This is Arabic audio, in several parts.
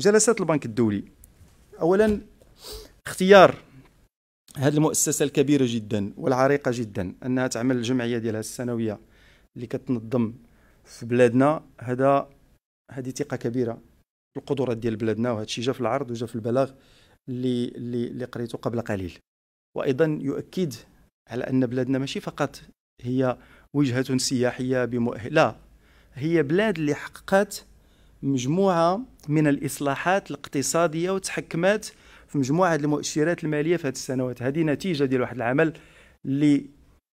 جلسات البنك الدولي اولا اختيار هذه المؤسسه الكبيره جدا والعريقه جدا انها تعمل الجمعيه ديالها السنويه اللي كتنظم في بلادنا هذا هذه ثقه كبيره في القدرات ديال بلادنا وهذا الشيء جا في العرض وجا في البلاغ اللي اللي اللي قريته قبل قليل وايضا يؤكد على ان بلادنا ماشي فقط هي وجهه سياحيه بمؤهل لا هي بلاد اللي حققت مجموعه من الاصلاحات الاقتصاديه وتحكمات في مجموعه المؤشرات الماليه في هذه السنوات هذه نتيجه ديال واحد العمل اللي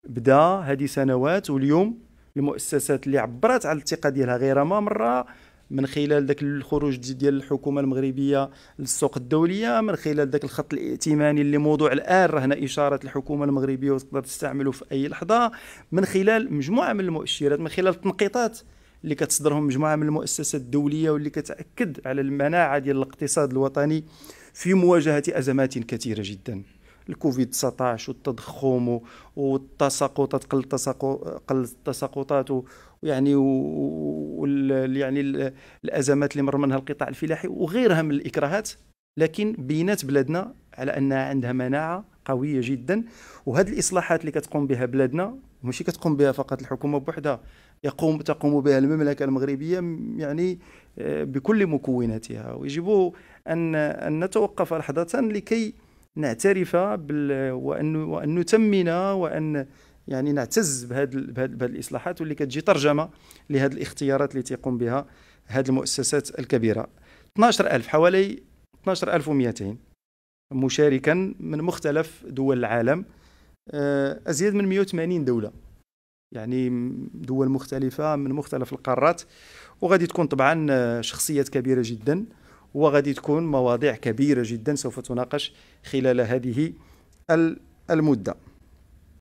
بدا هذه سنوات واليوم المؤسسات اللي عبرت على الثقه ديالها غير ما مره من خلال ذاك الخروج ديال الحكومه المغربيه للسوق الدوليه من خلال ذاك الخط الائتماني اللي موضوع الان رهنا اشاره الحكومه المغربيه وتقدر تستعمله في اي لحظه من خلال مجموعه من المؤشرات من خلال التنقيطات اللي كتصدرهم مجموعه من المؤسسات الدوليه واللي كتاكد على المناعه ديال الاقتصاد الوطني في مواجهه ازمات كثيره جدا الكوفيد 19 والتضخم والتساقطات قل قل التساقطات ويعني يعني, يعني الازمات اللي مر منها القطاع الفلاحي وغيرها من الاكراهات لكن بينات بلادنا على انها عندها مناعه قويه جدا وهذه الاصلاحات اللي كتقوم بها بلادنا ماشي كتقوم بها فقط الحكومه بوحدها يقوم تقوم بها المملكه المغربيه يعني آه، بكل مكوناتها ويجب ان ان نتوقف لحظه لكي نعترف بال وان وان نتمن وان يعني نعتز بهذه بهذه الاصلاحات واللي كتجي ترجمه لهذه الاختيارات اللي تقوم بها هذه المؤسسات الكبيره 12000 حوالي 12200 مشاركا من مختلف دول العالم آه، ازيد من 180 دوله يعني دول مختلفه من مختلف القارات وغادي تكون طبعا شخصيات كبيره جدا وغادي تكون مواضيع كبيره جدا سوف تناقش خلال هذه المده